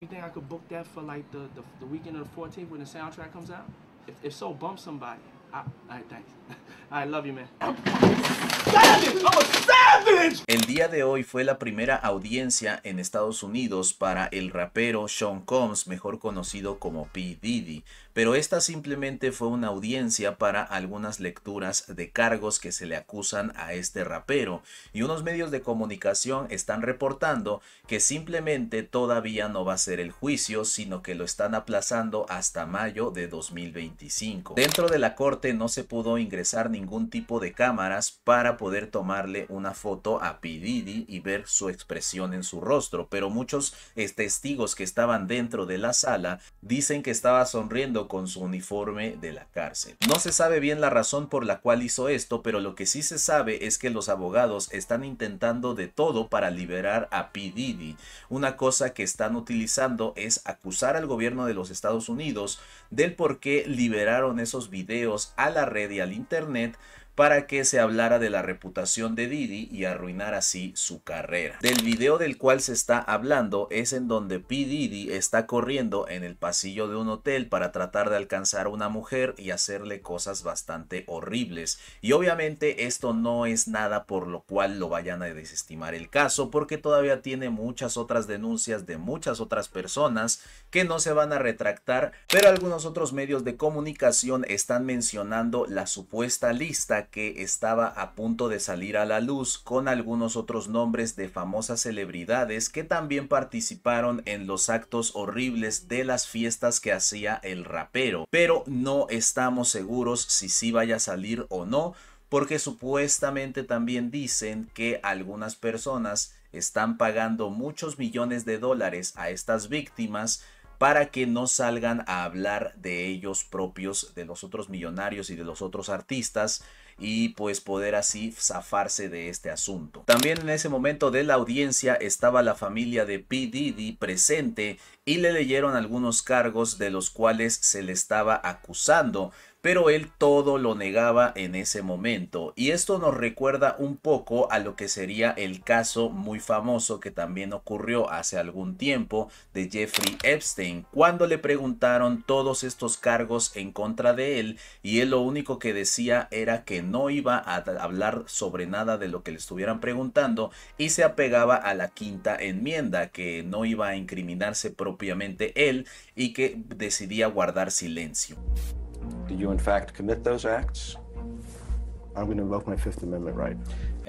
You think I could book that for like the, the, the weekend of the 14th when the soundtrack comes out? If, if so, bump somebody. I, all right, thanks. I love you, man. savage! savage! El día de hoy fue la primera audiencia en Estados Unidos para el rapero Sean Combs, mejor conocido como P. Diddy, pero esta simplemente fue una audiencia para algunas lecturas de cargos que se le acusan a este rapero y unos medios de comunicación están reportando que simplemente todavía no va a ser el juicio, sino que lo están aplazando hasta mayo de 2025. Dentro de la corte no se pudo ingresar ningún tipo de cámaras para poder tomarle una foto a Pididi y ver su expresión en su rostro, pero muchos eh, testigos que estaban dentro de la sala dicen que estaba sonriendo con su uniforme de la cárcel. No se sabe bien la razón por la cual hizo esto, pero lo que sí se sabe es que los abogados están intentando de todo para liberar a P. Una cosa que están utilizando es acusar al gobierno de los Estados Unidos del por qué liberaron esos videos a la red y al internet para que se hablara de la reputación de Didi y arruinar así su carrera. Del video del cual se está hablando es en donde P. Didi está corriendo en el pasillo de un hotel para tratar de alcanzar a una mujer y hacerle cosas bastante horribles. Y obviamente esto no es nada por lo cual lo vayan a desestimar el caso porque todavía tiene muchas otras denuncias de muchas otras personas que no se van a retractar, pero algunos otros medios de comunicación están mencionando la supuesta lista que estaba a punto de salir a la luz con algunos otros nombres de famosas celebridades que también participaron en los actos horribles de las fiestas que hacía el rapero, pero no estamos seguros si sí vaya a salir o no, porque supuestamente también dicen que algunas personas están pagando muchos millones de dólares a estas víctimas para que no salgan a hablar de ellos propios, de los otros millonarios y de los otros artistas y pues poder así zafarse de este asunto. También en ese momento de la audiencia estaba la familia de P. Diddy presente y le leyeron algunos cargos de los cuales se le estaba acusando pero él todo lo negaba en ese momento. Y esto nos recuerda un poco a lo que sería el caso muy famoso que también ocurrió hace algún tiempo de Jeffrey Epstein, cuando le preguntaron todos estos cargos en contra de él y él lo único que decía era que no iba a hablar sobre nada de lo que le estuvieran preguntando y se apegaba a la quinta enmienda, que no iba a incriminarse propiamente él y que decidía guardar silencio. Did you, in fact, commit those acts? I'm going to invoke my Fifth Amendment right.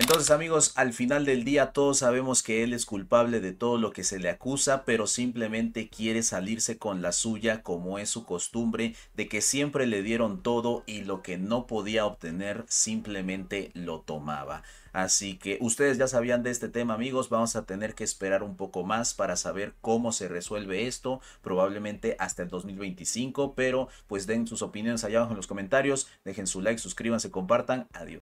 Entonces amigos, al final del día todos sabemos que él es culpable de todo lo que se le acusa, pero simplemente quiere salirse con la suya como es su costumbre, de que siempre le dieron todo y lo que no podía obtener simplemente lo tomaba. Así que ustedes ya sabían de este tema amigos, vamos a tener que esperar un poco más para saber cómo se resuelve esto, probablemente hasta el 2025, pero pues den sus opiniones allá abajo en los comentarios, dejen su like, suscríbanse, compartan, adiós.